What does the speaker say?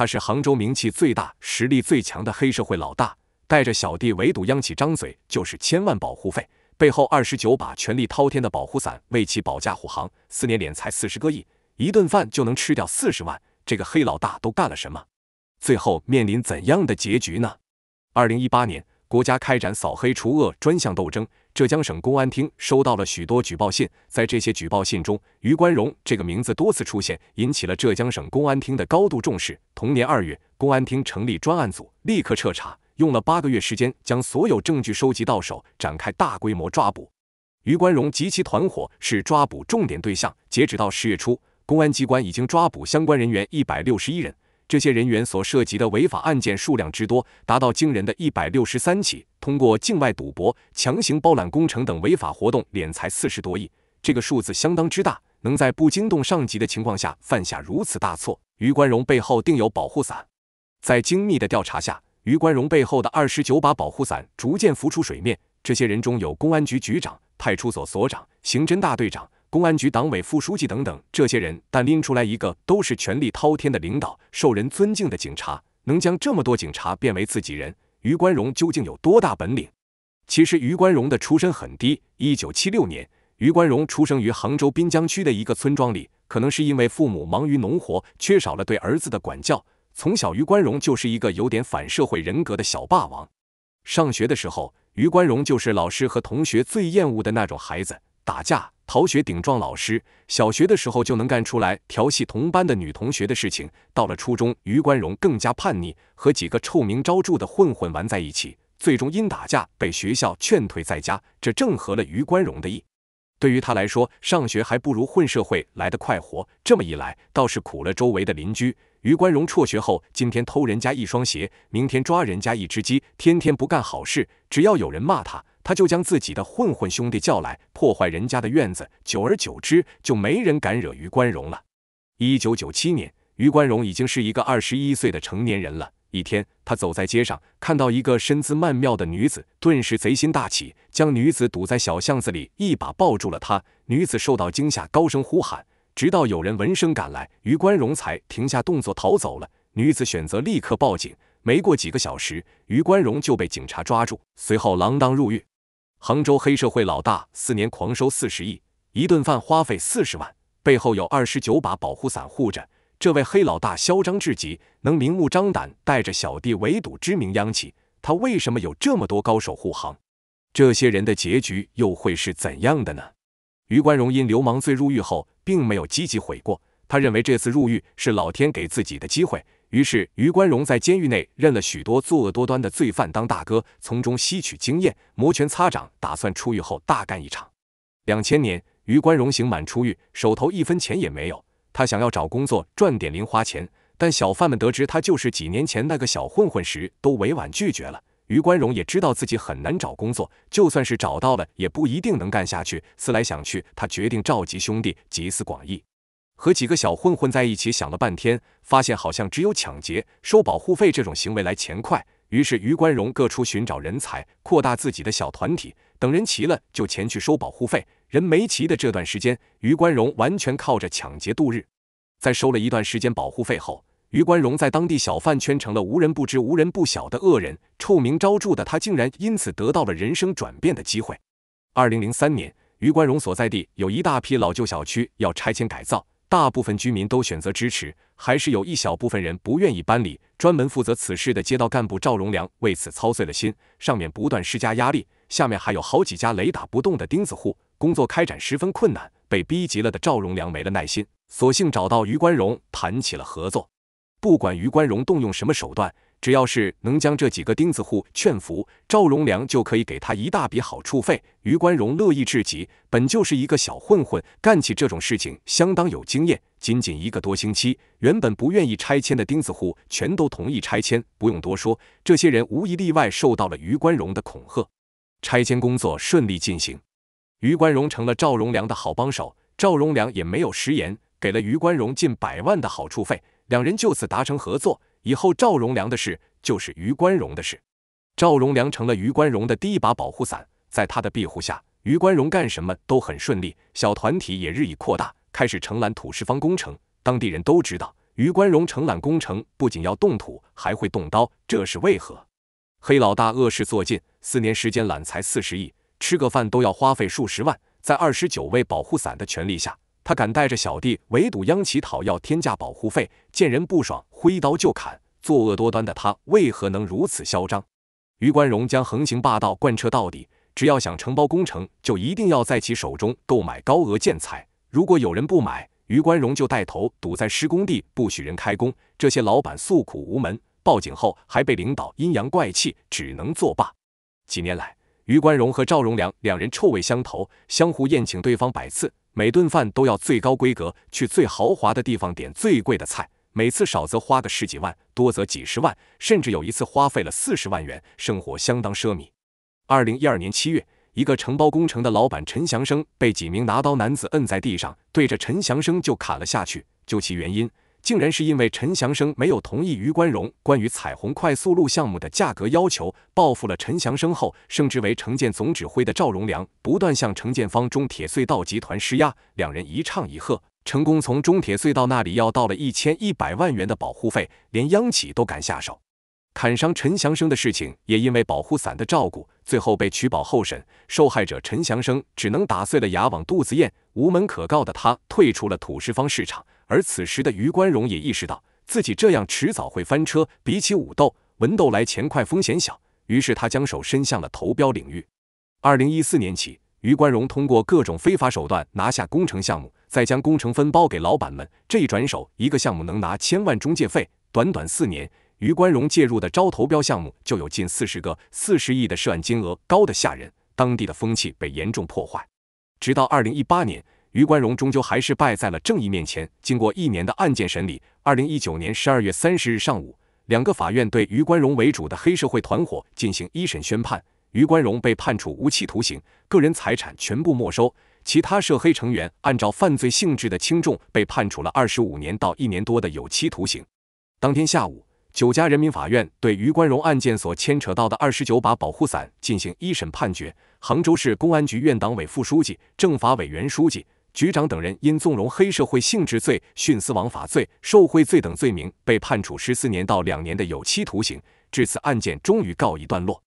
他是杭州名气最大、实力最强的黑社会老大，带着小弟围堵央企，张嘴就是千万保护费，背后二十九把权力滔天的保护伞为其保驾护航。四年敛财四十个亿，一顿饭就能吃掉四十万。这个黑老大都干了什么？最后面临怎样的结局呢？二零一八年。国家开展扫黑除恶专项斗争，浙江省公安厅收到了许多举报信。在这些举报信中，余冠荣这个名字多次出现，引起了浙江省公安厅的高度重视。同年二月，公安厅成立专案组，立刻彻查，用了八个月时间将所有证据收集到手，展开大规模抓捕。余冠荣及其团伙是抓捕重点对象。截止到十月初，公安机关已经抓捕相关人员一百六十一人。这些人员所涉及的违法案件数量之多，达到惊人的一百六十三起。通过境外赌博、强行包揽工程等违法活动，敛财四十多亿，这个数字相当之大。能在不惊动上级的情况下犯下如此大错，余关荣背后定有保护伞。在精密的调查下，余关荣背后的二十九把保护伞逐渐浮出水面。这些人中有公安局局长、派出所所长、刑侦大队长。公安局党委副书记等等，这些人，但拎出来一个都是权力滔天的领导，受人尊敬的警察，能将这么多警察变为自己人，余冠荣究竟有多大本领？其实余冠荣的出身很低。一九七六年，余冠荣出生于杭州滨江区的一个村庄里。可能是因为父母忙于农活，缺少了对儿子的管教，从小余冠荣就是一个有点反社会人格的小霸王。上学的时候，余冠荣就是老师和同学最厌恶的那种孩子，打架。逃学顶撞老师，小学的时候就能干出来调戏同班的女同学的事情。到了初中，余光荣更加叛逆，和几个臭名昭著的混混玩在一起，最终因打架被学校劝退在家。这正合了余光荣的意。对于他来说，上学还不如混社会来得快活。这么一来，倒是苦了周围的邻居。余光荣辍学后，今天偷人家一双鞋，明天抓人家一只鸡，天天不干好事。只要有人骂他。他就将自己的混混兄弟叫来破坏人家的院子，久而久之就没人敢惹于关荣了。一九九七年，于关荣已经是一个二十一岁的成年人了。一天，他走在街上，看到一个身姿曼妙的女子，顿时贼心大起，将女子堵在小巷子里，一把抱住了她。女子受到惊吓，高声呼喊，直到有人闻声赶来，于关荣才停下动作逃走了。女子选择立刻报警，没过几个小时，于关荣就被警察抓住，随后锒铛入狱。杭州黑社会老大四年狂收四十亿，一顿饭花费四十万，背后有二十九把保护伞护着。这位黑老大嚣张至极，能明目张胆带着小弟围堵知名央企。他为什么有这么多高手护航？这些人的结局又会是怎样的呢？余关荣因流氓罪入狱后，并没有积极悔过，他认为这次入狱是老天给自己的机会。于是，余光荣在监狱内认了许多作恶多端的罪犯当大哥，从中吸取经验，摩拳擦掌，打算出狱后大干一场。两千年，余光荣刑满出狱，手头一分钱也没有。他想要找工作赚点零花钱，但小贩们得知他就是几年前那个小混混时，都委婉拒绝了。余光荣也知道自己很难找工作，就算是找到了，也不一定能干下去。思来想去，他决定召集兄弟，集思广益。和几个小混混在一起想了半天，发现好像只有抢劫收保护费这种行为来钱快。于是于关荣各处寻找人才，扩大自己的小团体。等人齐了就前去收保护费，人没齐的这段时间，于关荣完全靠着抢劫度日。在收了一段时间保护费后，于关荣在当地小贩圈成了无人不知、无人不晓的恶人，臭名昭著的他竟然因此得到了人生转变的机会。二零零三年，于关荣所在地有一大批老旧小区要拆迁改造。大部分居民都选择支持，还是有一小部分人不愿意搬离。专门负责此事的街道干部赵荣良为此操碎了心，上面不断施加压力，下面还有好几家雷打不动的钉子户，工作开展十分困难。被逼急了的赵荣良没了耐心，索性找到于关荣谈起了合作，不管于关荣动用什么手段。只要是能将这几个钉子户劝服，赵荣良就可以给他一大笔好处费。于关荣乐意至极，本就是一个小混混，干起这种事情相当有经验。仅仅一个多星期，原本不愿意拆迁的钉子户全都同意拆迁。不用多说，这些人无一例外受到了于关荣的恐吓。拆迁工作顺利进行，于关荣成了赵荣良的好帮手。赵荣良也没有食言，给了于关荣近百万的好处费，两人就此达成合作。以后赵荣良的事就是余冠荣的事，赵荣良成了余冠荣的第一把保护伞，在他的庇护下，余冠荣干什么都很顺利，小团体也日益扩大，开始承揽土石方工程。当地人都知道，余冠荣承揽工程不仅要动土，还会动刀，这是为何？黑老大恶事做尽，四年时间揽才四十亿，吃个饭都要花费数十万，在二十九位保护伞的权力下。他敢带着小弟围堵央企讨要天价保护费，见人不爽挥刀就砍。作恶多端的他为何能如此嚣张？于关荣将横行霸道贯彻到底，只要想承包工程，就一定要在其手中购买高额建材。如果有人不买，于关荣就带头堵在施工地，不许人开工。这些老板诉苦无门，报警后还被领导阴阳怪气，只能作罢。几年来，于关荣和赵荣良两人臭味相投，相互宴请对方百次。每顿饭都要最高规格，去最豪华的地方点最贵的菜，每次少则花个十几万，多则几十万，甚至有一次花费了四十万元，生活相当奢靡。二零一二年七月，一个承包工程的老板陈祥生被几名拿刀男子摁在地上，对着陈祥生就砍了下去。究其原因。竟然是因为陈祥生没有同意余冠荣关于彩虹快速路项目的价格要求，报复了陈祥生后，升职为城建总指挥的赵荣良不断向城建方中铁隧道集团施压，两人一唱一和，成功从中铁隧道那里要到了一千一百万元的保护费，连央企都敢下手。砍伤陈祥生的事情也因为保护伞的照顾，最后被取保候审，受害者陈祥生只能打碎了牙往肚子咽，无门可告的他退出了土石方市场。而此时的余冠荣也意识到自己这样迟早会翻车，比起武斗、文斗来，钱快、风险小。于是他将手伸向了投标领域。二零一四年起，余冠荣通过各种非法手段拿下工程项目，再将工程分包给老板们。这一转手，一个项目能拿千万中介费。短短四年，余冠荣介入的招投标项目就有近四十个，四十亿的涉案金额高的吓人，当地的风气被严重破坏。直到二零一八年。余冠荣终究还是败在了正义面前。经过一年的案件审理，二零一九年十二月三十日上午，两个法院对余冠荣为主的黑社会团伙进行一审宣判。余冠荣被判处无期徒刑，个人财产全部没收；其他涉黑成员按照犯罪性质的轻重，被判处了二十五年到一年多的有期徒刑。当天下午，九家人民法院对余冠荣案件所牵扯到的二十九把保护伞进行一审判决。杭州市公安局院党委副书记、政法委原书记。局长等人因纵容黑社会性质罪、徇私枉法罪、受贿罪等罪名，被判处十四年到两年的有期徒刑。至此，案件终于告一段落。